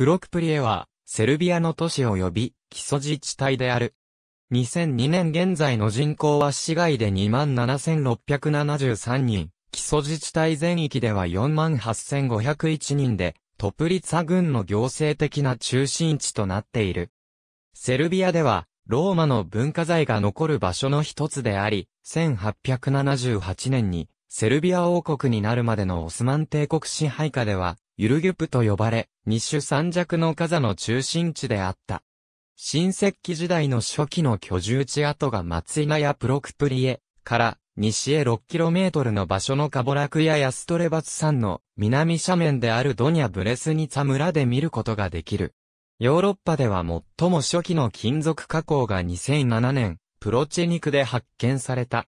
プロクプリエは、セルビアの都市及び、基礎自治体である。2002年現在の人口は市外で27,673人、基礎自治体全域では48,501人で、トプリツァ軍の行政的な中心地となっている。セルビアでは、ローマの文化財が残る場所の一つであり、1878年にセルビア王国になるまでのオスマン帝国支配下では、ユルギュプと呼ばれ、日種三弱の火山の中心地であった。新石器時代の初期の居住地跡が松稲やプロクプリエから西へ 6km の場所のカボラクやヤストレバツ山の南斜面であるドニャブレスニツァ村で見ることができる。ヨーロッパでは最も初期の金属加工が2007年、プロチェニクで発見された。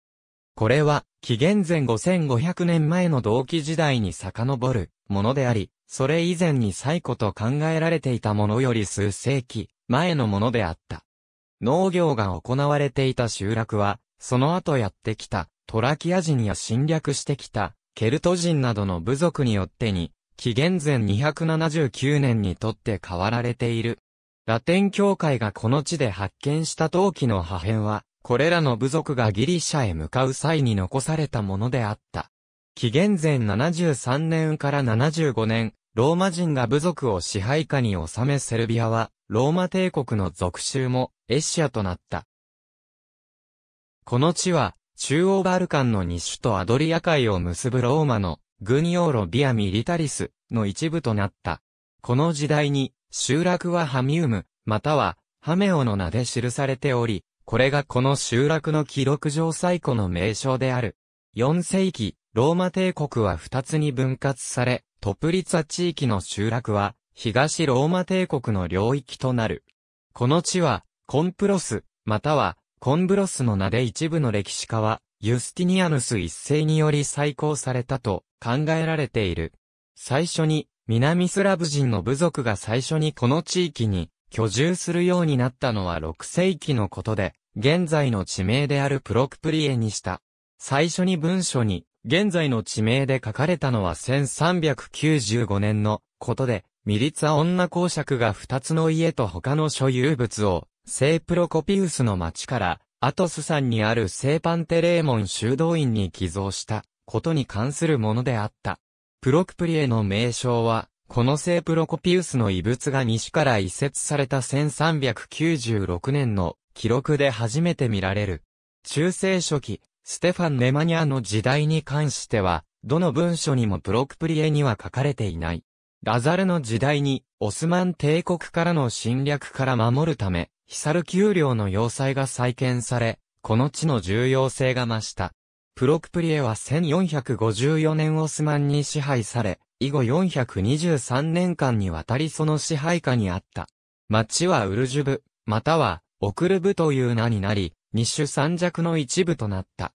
これは、紀元前5500年前の同期時代に遡るものであり、それ以前に最古と考えられていたものより数世紀前のものであった。農業が行われていた集落は、その後やってきたトラキア人や侵略してきたケルト人などの部族によってに、紀元前279年にとって変わられている。ラテン教会がこの地で発見した陶器の破片は、これらの部族がギリシャへ向かう際に残されたものであった。紀元前73年から75年、ローマ人が部族を支配下に収めセルビアは、ローマ帝国の属州もエッシアとなった。この地は、中央バルカンの西首とアドリア海を結ぶローマのグニオーロ・ビアミリタリスの一部となった。この時代に、集落はハミウム、またはハメオの名で記されており、これがこの集落の記録上最古の名称である。4世紀、ローマ帝国は2つに分割され、トプリツァ地域の集落は、東ローマ帝国の領域となる。この地は、コンプロス、または、コンブロスの名で一部の歴史家は、ユスティニアヌス一世により再興されたと考えられている。最初に、南スラブ人の部族が最初にこの地域に居住するようになったのは6世紀のことで、現在の地名であるプロクプリエにした。最初に文書に、現在の地名で書かれたのは1395年のことで、ミリツァ女公爵が二つの家と他の所有物を、聖プロコピウスの町から、アトス山にある聖パンテレーモン修道院に寄贈したことに関するものであった。プロクプリエの名称は、この聖プロコピウスの遺物が西から移設された1396年の記録で初めて見られる。中世初期、ステファン・ネマニャの時代に関しては、どの文書にもプロクプリエには書かれていない。ラザルの時代に、オスマン帝国からの侵略から守るため、ヒサル丘陵の要塞が再建され、この地の重要性が増した。プロクプリエは1454年オスマンに支配され、以後423年間にわたりその支配下にあった。町はウルジュブ、または、オクルブという名になり、日種三弱の一部となった。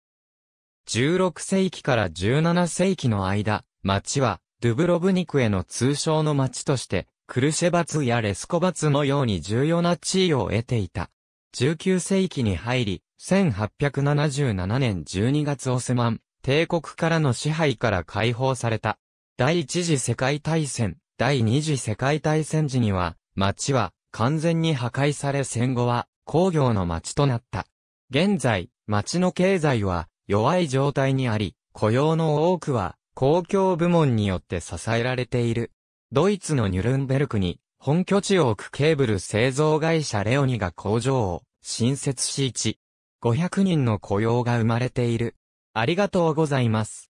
16世紀から17世紀の間、町は、ドゥブロブニクへの通称の町として、クルシェバツやレスコバツのように重要な地位を得ていた。19世紀に入り、1877年12月オスマン、帝国からの支配から解放された。第一次世界大戦、第二次世界大戦時には、町は完全に破壊され戦後は工業の町となった。現在、町の経済は弱い状態にあり、雇用の多くは公共部門によって支えられている。ドイツのニュルンベルクに本拠地を置くケーブル製造会社レオニが工場を新設し1、500人の雇用が生まれている。ありがとうございます。